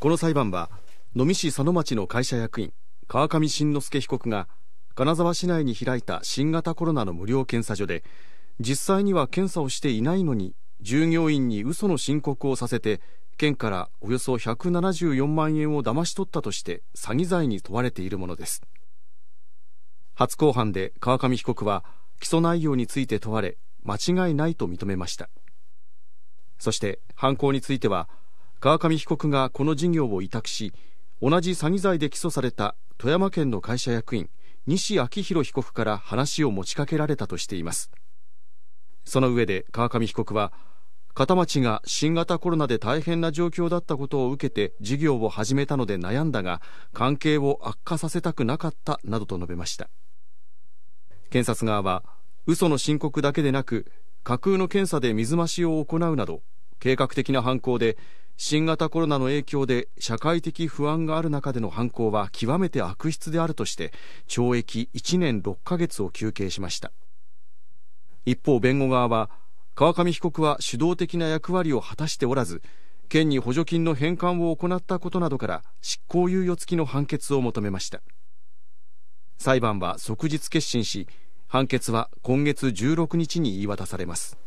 この裁判は能美市佐野町の会社役員川上慎之介被告が金沢市内に開いた新型コロナの無料検査所で実際には検査をしていないのに従業員に嘘の申告をさせて県からおよそ174万円を騙し取ったとして詐欺罪に問われているものです初公判で川上被告は起訴内容について問われ間違いないと認めましたそして犯行については川上被告がこの事業を委託し同じ詐欺罪で起訴された富山県の会社役員西昭弘被告から話を持ちかけられたとしていますその上で川上被告は片町が新型コロナで大変な状況だったことを受けて事業を始めたので悩んだが関係を悪化させたくなかったなどと述べました検察側は嘘の申告だけでなく架空の検査で水増しを行うなど計画的な犯行で新型コロナの影響で社会的不安がある中での犯行は極めて悪質であるとして懲役1年6ヶ月を求刑しました一方弁護側は川上被告は主導的な役割を果たしておらず県に補助金の返還を行ったことなどから執行猶予付きの判決を求めました裁判は即日結審し判決は今月16日に言い渡されます